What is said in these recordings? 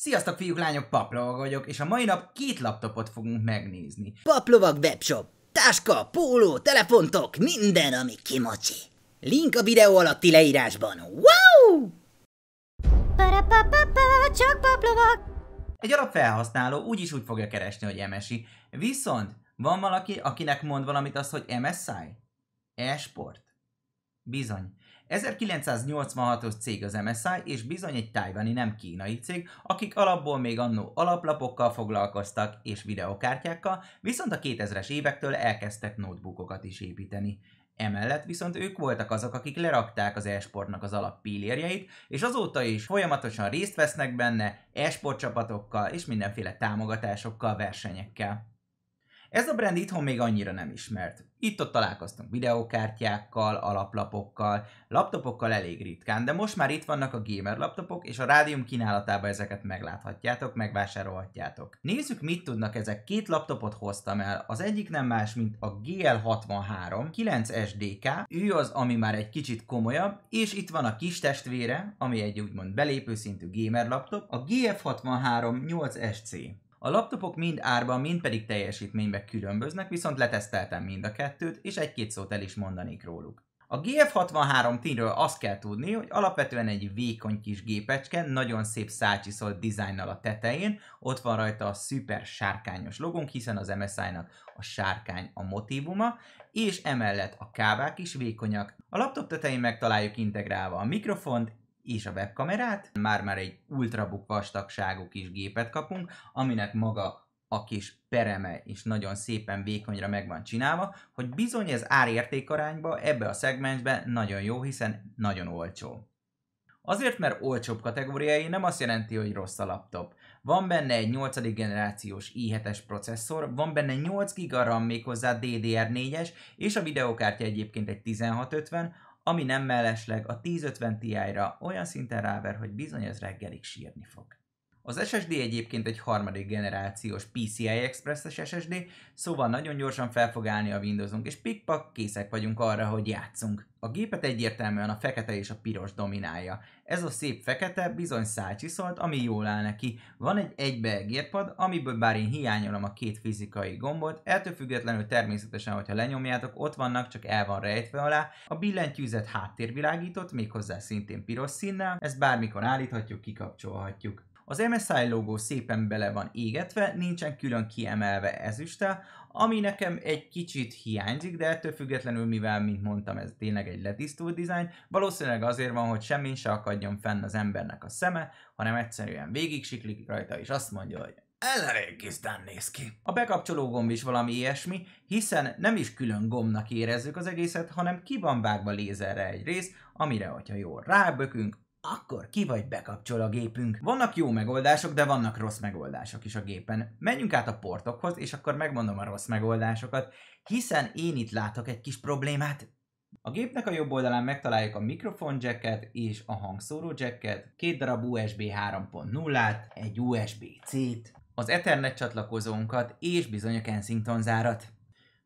Sziasztok fiúk, lányok, Paplovag vagyok, és a mai nap két laptopot fogunk megnézni. Paplovag webshop, táska, póló, telefontok, minden, ami kimocsi. Link a videó alatti leírásban. Wow! Parapapapa, csak paplovag! Egy felhasználó úgy is úgy fogja keresni, hogy MSI. Viszont van valaki, akinek mond valamit az, hogy MSI? Esport? Bizony. 1986-os cég az MSI, és bizony egy tájvani, nem kínai cég, akik alapból még annó alaplapokkal foglalkoztak és videokártyákkal, viszont a 2000-es évektől elkezdtek notebookokat is építeni. Emellett viszont ők voltak azok, akik lerakták az esportnak az alap pillérjeit, és azóta is folyamatosan részt vesznek benne esportcsapatokkal és mindenféle támogatásokkal, versenyekkel. Ez a brand itthon még annyira nem ismert. Itt-ott találkoztunk videókártyákkal, alaplapokkal, laptopokkal elég ritkán, de most már itt vannak a gamer laptopok, és a rádium kínálatába ezeket megláthatjátok, megvásárolhatjátok. Nézzük, mit tudnak ezek. Két laptopot hoztam el, az egyik nem más, mint a GL63 9 SDK, ő az, ami már egy kicsit komolyabb, és itt van a kis testvére, ami egy úgymond belépő szintű gamer laptop, a GF63 8SC. A laptopok mind árban, mind pedig teljesítményben különböznek, viszont leteszteltem mind a kettőt, és egy-két szót el is mondanék róluk. A GF63 T-ről azt kell tudni, hogy alapvetően egy vékony kis gépecske, nagyon szép szácsiszolt dizájnnal a tetején, ott van rajta a szuper sárkányos logónk, hiszen az MSI-nak a sárkány a motívuma, és emellett a kávák is vékonyak. A laptop tetején megtaláljuk integrálva a mikrofont, és a webkamerát, már-már egy ultrabook vastagságú kis gépet kapunk, aminek maga a kis pereme is nagyon szépen vékonyra meg van csinálva, hogy bizony ez árértékarányba ebbe a szegmensbe nagyon jó, hiszen nagyon olcsó. Azért, mert olcsóbb kategóriái nem azt jelenti, hogy rossz a laptop. Van benne egy 8. generációs i7-es processzor, van benne 8 GB RAM méghozzá DDR4-es, és a videokártya egyébként egy 1650, ami nem mellesleg a 1050 Ti-ra olyan szinten ráver, hogy bizony az reggelig sírni fog. Az SSD egyébként egy harmadik generációs PCI Express-es SSD, szóval nagyon gyorsan fel fog állni a Windowsunk, és pikpak készek vagyunk arra, hogy játszunk. A gépet egyértelműen a fekete és a piros dominálja. Ez a szép fekete bizony szálcsiszolt, ami jól áll neki. Van egy gépad, amiből bár én hiányolom a két fizikai gombot, ettől függetlenül természetesen, hogyha lenyomjátok, ott vannak, csak el van rejtve alá. A billentyűzet háttérvilágított, méghozzá szintén piros színnel, ezt bármikor állíthatjuk, kikapcsolhatjuk. Az MSI logó szépen bele van égetve, nincsen külön kiemelve ezüsttel, ami nekem egy kicsit hiányzik, de ettől függetlenül, mivel, mint mondtam, ez tényleg egy letisztult dizájn, valószínűleg azért van, hogy semmi se akadjon fenn az embernek a szeme, hanem egyszerűen végig siklik rajta, és azt mondja, hogy kisztán néz ki. A bekapcsoló gomb is valami ilyesmi, hiszen nem is külön gombnak érezzük az egészet, hanem ki van vágva lézerre egy rész, amire, hogyha jól rábökünk, akkor ki vagy bekapcsol a gépünk. Vannak jó megoldások, de vannak rossz megoldások is a gépen. Menjünk át a portokhoz, és akkor megmondom a rossz megoldásokat, hiszen én itt látok egy kis problémát. A gépnek a jobb oldalán megtaláljuk a mikrofon jacket és a hangszóró jacket, két darab USB 3.0-át, egy USB-C-t, az Ethernet csatlakozónkat és bizony a Kensington zárat.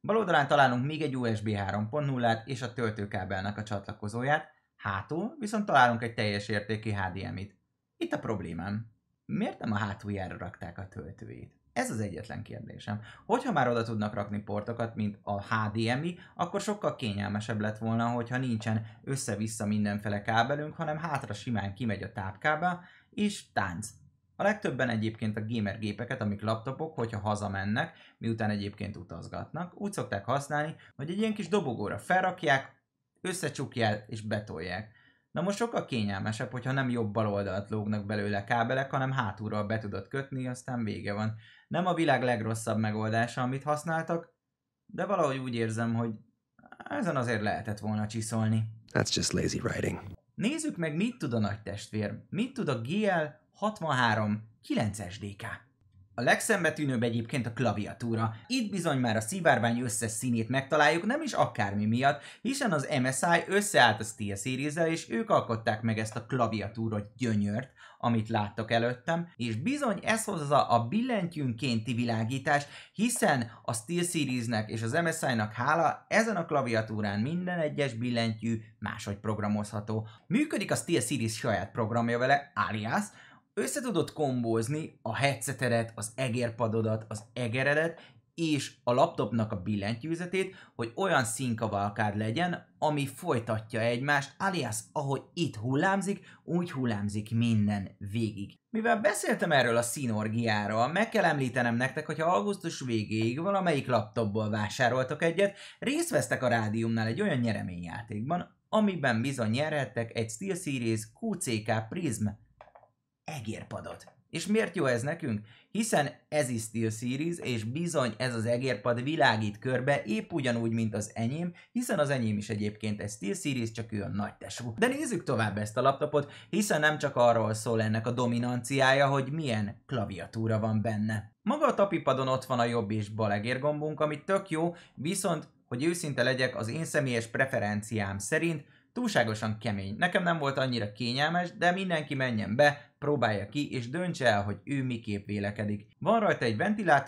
Bal oldalán találunk még egy USB 3.0-át és a töltőkábelnek a csatlakozóját, Hátul viszont találunk egy teljes értékű HDMI-t. Itt a problémám. Miért nem a hátuljára rakták a töltőjét? Ez az egyetlen kérdésem. Hogyha már oda tudnak rakni portokat, mint a HDMI, akkor sokkal kényelmesebb lett volna, hogyha nincsen össze-vissza mindenfele kábelünk, hanem hátra simán kimegy a tápkábel, és tánc. A legtöbben egyébként a gamer gépeket, amik laptopok, hogyha hazamennek, miután egyébként utazgatnak, úgy szokták használni, hogy egy ilyen kis dobogóra felrakják, összecsukják és betolják. Na most sokkal kényelmesebb, hogyha nem jobb bal oldalt lógnak belőle kábelek, hanem hátulról be tudod kötni, aztán vége van. Nem a világ legrosszabb megoldása, amit használtak, de valahogy úgy érzem, hogy ezen azért lehetett volna csiszolni. That's just lazy writing. Nézzük meg, mit tud a nagy testvér. Mit tud a GL 63 9 SDK. DK. A legszembetűnőbb egyébként a klaviatúra. Itt bizony már a szivárvány összes színét megtaláljuk, nem is akármi miatt, hiszen az MSI összeállt a SteelSeries el és ők alkották meg ezt a klaviatúra gyönyört, amit láttak előttem, és bizony ez hozza a billentyűnkénti világítás, hiszen a steelseries és az MSI-nak hála ezen a klaviatúrán minden egyes billentyű máshogy programozható. Működik a SteelSeries saját programja vele, alias, összetudod kombózni a headseteret, az egérpadodat, az egeredet, és a laptopnak a billentyűzetét, hogy olyan színkavalkád legyen, ami folytatja egymást, alias ahogy itt hullámzik, úgy hullámzik minden végig. Mivel beszéltem erről a színorgiáról, meg kell említenem nektek, hogy ha augusztus végéig valamelyik laptopból vásároltok egyet, részt vesztek a rádiumnál egy olyan nyereményjátékban, amiben bizony nyerhettek egy SteelSeries QCK Prism egérpadot. És miért jó ez nekünk? Hiszen ez is Steel Series, és bizony ez az egérpad világít körbe, épp ugyanúgy, mint az enyém, hiszen az enyém is egyébként egy Steel Series, csak ő a nagy tesó. De nézzük tovább ezt a laptopot, hiszen nem csak arról szól ennek a dominanciája, hogy milyen klaviatúra van benne. Maga a tapipadon ott van a jobb és bal egérgombunk, ami tök jó, viszont, hogy őszinte legyek, az én személyes preferenciám szerint túlságosan kemény. Nekem nem volt annyira kényelmes, de mindenki menjen be, próbálja ki, és döntse el, hogy ő miképp vélekedik. Van rajta egy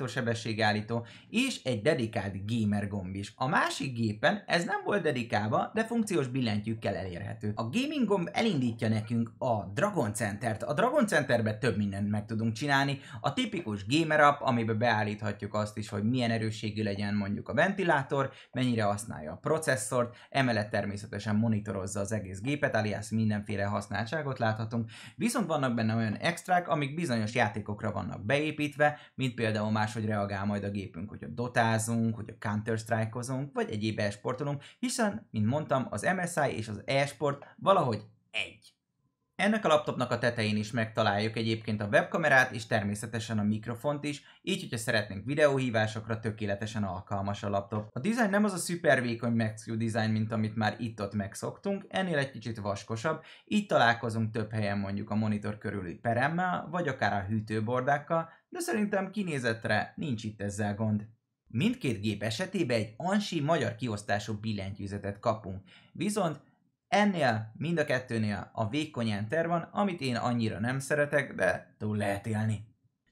sebességállító, és egy dedikált gamer gomb is. A másik gépen ez nem volt dedikálva, de funkciós billentyűkkel elérhető. A gaming gomb elindítja nekünk a Dragon Center-t. A Dragon Centerbe több mindent meg tudunk csinálni. A tipikus gamer app, amiben beállíthatjuk azt is, hogy milyen erősségű legyen mondjuk a ventilátor, mennyire használja a processzort, emellett természetesen monitorozza az egész gépet, alias mindenféle használtságot láthatunk. Viszont vannak benne benne olyan extrák, amik bizonyos játékokra vannak beépítve, mint például máshogy reagál majd a gépünk, hogyha dotázunk, hogyha counter strike vagy egyéb e-sportolunk, hiszen, mint mondtam, az MSI és az e-sport valahogy egy. Ennek a laptopnak a tetején is megtaláljuk egyébként a webkamerát és természetesen a mikrofont is, így hogyha szeretnénk videóhívásokra tökéletesen alkalmas a laptop. A design nem az a szuper vékony MaxQ design, mint amit már itt-ott megszoktunk, ennél egy kicsit vaskosabb, így találkozunk több helyen mondjuk a monitor körüli peremmel, vagy akár a hűtőbordákkal, de szerintem kinézetre nincs itt ezzel gond. Mindkét gép esetében egy ANSI magyar kiosztású billentyűzetet kapunk, viszont Ennél, mind a kettőnél a vékony enter van, amit én annyira nem szeretek, de túl lehet élni.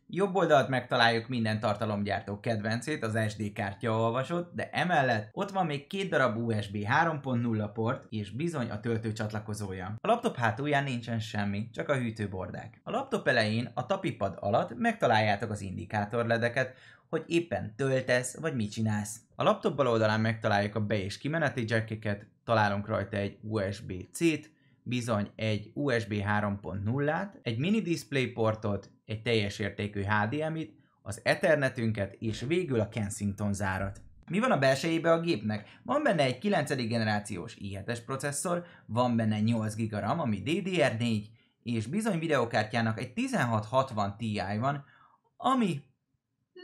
Jobb oldalt megtaláljuk minden tartalomgyártó kedvencét, az SD kártya olvasott, de emellett ott van még két darab USB 3.0 port, és bizony a töltő csatlakozója. A laptop hátulján nincsen semmi, csak a hűtőbordák. A laptop elején a tapipad alatt megtaláljátok az indikátorledeket, hogy éppen töltesz, vagy mit csinálsz. A laptop bal oldalán megtaláljuk a be- és kimeneti jackeket, találunk rajta egy USB-C-t, bizony egy USB 3.0-át, egy mini display portot, egy teljes értékű HDMI-t, az Ethernetünket és végül a Kensington zárat. Mi van a belsejébe a gépnek? Van benne egy 9. generációs i processzor, van benne 8 GB RAM, ami DDR4, és bizony videokártyának egy 1660 Ti van, ami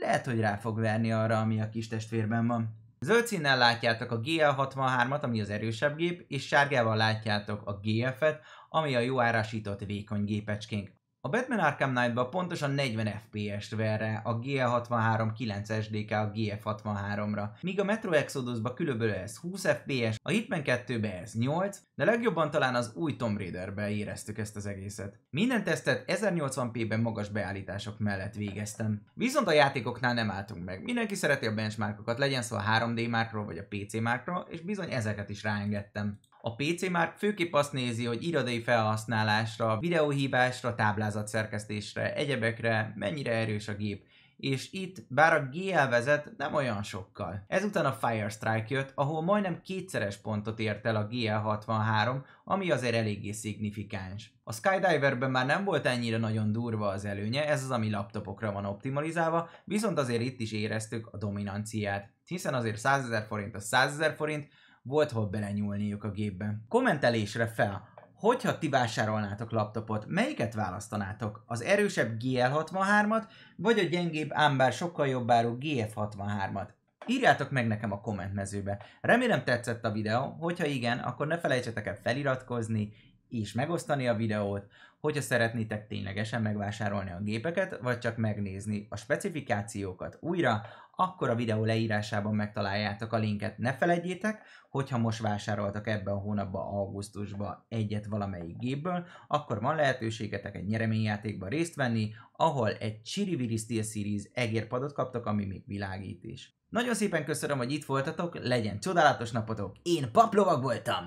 lehet, hogy rá fog verni arra, ami a kis testvérben van. Zöld színnel látjátok a GL63-at, ami az erősebb gép, és sárgával látjátok a GF-et, ami a jó árasított vékony gépecskénk. A Batman Arkham Knight-ban pontosan 40 FPS-t verre, a GL63 9 SDK a GF63-ra, míg a Metro Exodus-ba különböző ez 20 FPS, a Hitman 2-be ez 8, de legjobban talán az új Tomb Raider-be éreztük ezt az egészet. Minden tesztet 1080p-ben magas beállítások mellett végeztem. Viszont a játékoknál nem álltunk meg. Mindenki szereti a benchmarkokat, legyen szó a 3D márkról vagy a PC márkról, és bizony ezeket is ráengedtem. A PC már főképp azt nézi, hogy irodai felhasználásra, videóhívásra, táblázatszerkesztésre, egyebekre mennyire erős a gép, és itt bár a GL vezet, nem olyan sokkal. Ezután a Firestrike jött, ahol majdnem kétszeres pontot ért el a GL63, ami azért eléggé szignifikáns. A Skydiverben már nem volt ennyire nagyon durva az előnye, ez az, ami laptopokra van optimalizálva, viszont azért itt is éreztük a dominanciát. Hiszen azért 100 ezer forint a 100 ezer forint, volt hol belenyúlniuk a gépbe. Kommentelésre fel, hogyha ti vásárolnátok laptopot, melyiket választanátok? Az erősebb GL63-at, vagy a gyengébb, ám bár sokkal jobb áru GF63-at? Írjátok meg nekem a kommentmezőbe. Remélem tetszett a videó, hogyha igen, akkor ne felejtsetek el feliratkozni és megosztani a videót hogyha szeretnétek ténylegesen megvásárolni a gépeket, vagy csak megnézni a specifikációkat újra, akkor a videó leírásában megtaláljátok a linket. Ne felejtjétek, hogyha most vásároltak ebben a hónapban, augusztusban egyet valamelyik gépből, akkor van lehetőségetek egy nyereményjátékban részt venni, ahol egy Chiriviri Steel Series egérpadot kaptak, ami még világít is. Nagyon szépen köszönöm, hogy itt voltatok, legyen csodálatos napotok, én paplovak voltam!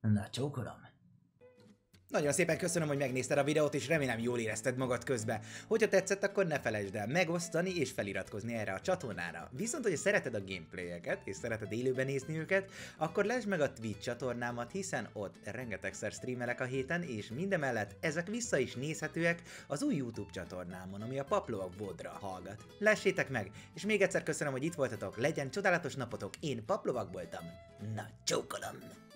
Na csókolom! Nagyon szépen köszönöm, hogy megnézted a videót, és remélem jól érezted magad közben. Hogyha tetszett, akkor ne felejtsd el megosztani és feliratkozni erre a csatornára. Viszont, hogyha szereted a gameplayeket, és szereted élőben nézni őket, akkor lásd meg a Twitch csatornámat, hiszen ott rengetegszer streamelek a héten, és mindemellett ezek vissza is nézhetőek az új YouTube csatornámon, ami a Paplóak Vodra hallgat. Lássétek meg, és még egyszer köszönöm, hogy itt voltatok, legyen csodálatos napotok, én Paplovak voltam, na csókolom!